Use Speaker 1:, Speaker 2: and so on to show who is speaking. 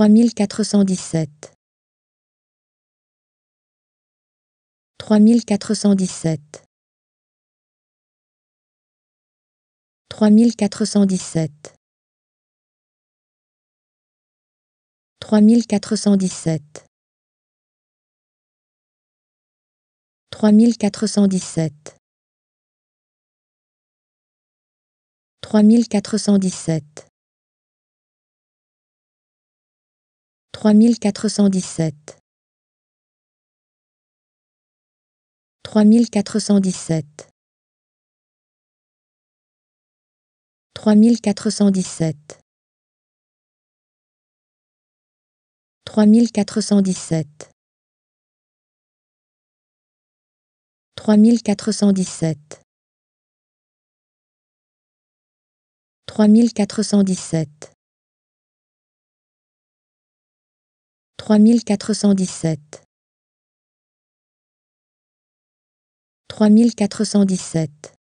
Speaker 1: 3417 3417 3417 3417 3417 3417 3417 3417 3417 3417 3417 3417 trois mille quatre cent dix-sept trois mille quatre cent dix-sept